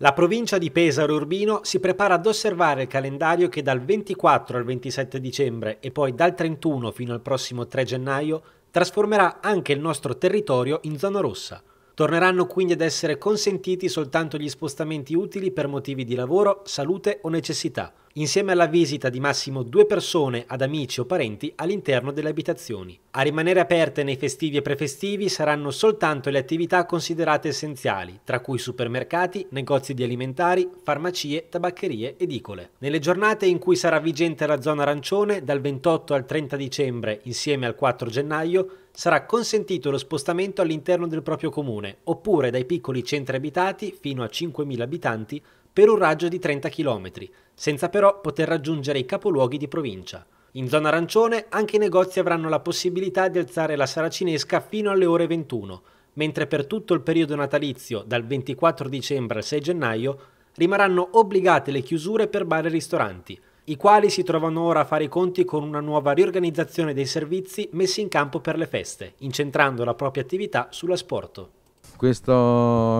La provincia di Pesaro Urbino si prepara ad osservare il calendario che dal 24 al 27 dicembre e poi dal 31 fino al prossimo 3 gennaio trasformerà anche il nostro territorio in zona rossa. Torneranno quindi ad essere consentiti soltanto gli spostamenti utili per motivi di lavoro, salute o necessità insieme alla visita di massimo due persone ad amici o parenti all'interno delle abitazioni. A rimanere aperte nei festivi e prefestivi saranno soltanto le attività considerate essenziali, tra cui supermercati, negozi di alimentari, farmacie, tabaccherie, edicole. Nelle giornate in cui sarà vigente la zona arancione, dal 28 al 30 dicembre insieme al 4 gennaio, sarà consentito lo spostamento all'interno del proprio comune, oppure dai piccoli centri abitati fino a 5.000 abitanti per un raggio di 30 km, senza però poter raggiungere i capoluoghi di provincia. In zona arancione anche i negozi avranno la possibilità di alzare la saracinesca fino alle ore 21, mentre per tutto il periodo natalizio, dal 24 dicembre al 6 gennaio, rimarranno obbligate le chiusure per bar e ristoranti, i quali si trovano ora a fare i conti con una nuova riorganizzazione dei servizi messi in campo per le feste, incentrando la propria attività sull'asporto. Questa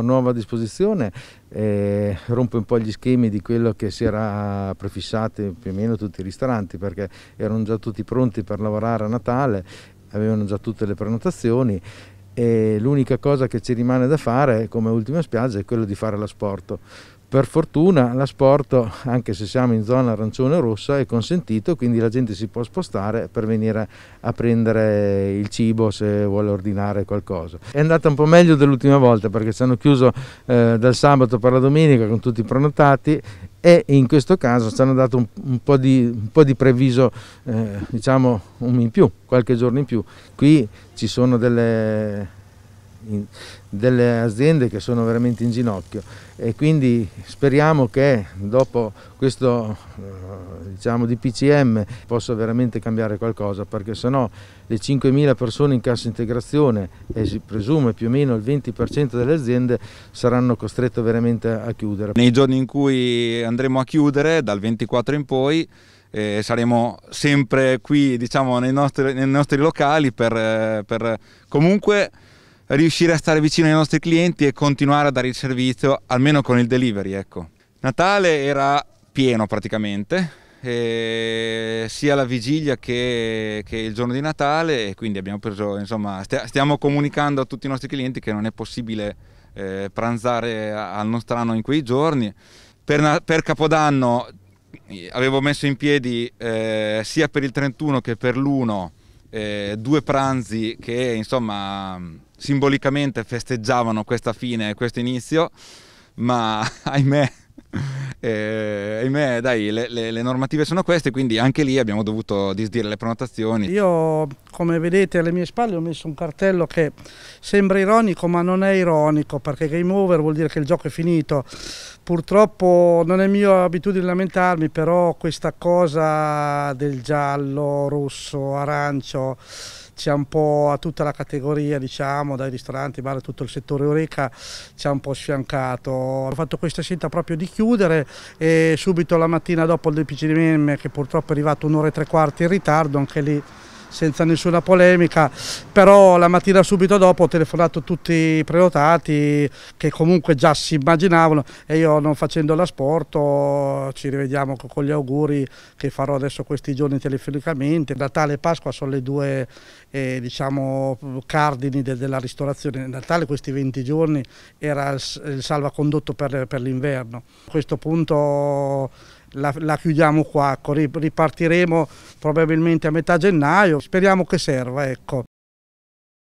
nuova disposizione eh, rompe un po' gli schemi di quello che si era prefissato più o meno tutti i ristoranti perché erano già tutti pronti per lavorare a Natale, avevano già tutte le prenotazioni e l'unica cosa che ci rimane da fare come ultima spiaggia è quello di fare l'asporto. Per fortuna l'asporto, anche se siamo in zona arancione rossa, è consentito, quindi la gente si può spostare per venire a prendere il cibo se vuole ordinare qualcosa. È andata un po' meglio dell'ultima volta perché ci hanno chiuso eh, dal sabato per la domenica con tutti i prenotati e in questo caso ci hanno dato un, un, po, di, un po, di, previso, eh, diciamo, in più, qualche giorno in più. Qui ci sono delle in, delle aziende che sono veramente in ginocchio e quindi speriamo che dopo questo eh, diciamo, di PCM possa veramente cambiare qualcosa perché sennò le 5.000 persone in cassa integrazione e si presume più o meno il 20% delle aziende saranno costrette veramente a chiudere. Nei giorni in cui andremo a chiudere dal 24 in poi eh, saremo sempre qui diciamo, nei, nostri, nei nostri locali per, eh, per comunque riuscire a stare vicino ai nostri clienti e continuare a dare il servizio almeno con il delivery. Ecco. Natale era pieno praticamente, sia la vigilia che, che, il giorno di Natale e quindi abbiamo preso, insomma, stiamo comunicando a tutti i nostri clienti che non è possibile eh, pranzare al nostro anno in quei giorni. Per, per Capodanno avevo messo in piedi eh, sia per il 31 che per l'1 eh, due pranzi che insomma simbolicamente festeggiavano questa fine e questo inizio, ma ahimè, eh, ahimè dai, le, le, le, normative sono queste, quindi anche lì abbiamo dovuto disdire le prenotazioni. Io, come vedete alle mie spalle, ho messo un cartello che sembra ironico, ma non è ironico, perché game over vuol dire che il gioco è finito. Purtroppo non è mia abitudine lamentarmi, però questa cosa del giallo, rosso, arancio c'è un po' a tutta la categoria, diciamo, dai ristoranti, bar, tutto il settore Eureka ci ha un po' sfiancato. Ho fatto questa scelta proprio di chiudere e subito la mattina dopo il DPCDM che purtroppo è arrivato un'ora e tre quarti in ritardo, anche lì senza nessuna polemica, però la mattina subito dopo ho telefonato tutti i prenotati che comunque già si immaginavano e io non facendo l'asporto ci rivediamo con gli auguri che farò adesso questi giorni telefonicamente. Natale e Pasqua sono le due eh, diciamo, cardini de della ristorazione. Natale questi 20 giorni era il, il salvacondotto per, per l'inverno. A questo punto la, la, chiudiamo qua, ecco, ripartiremo probabilmente a metà gennaio, speriamo che serva. Ecco.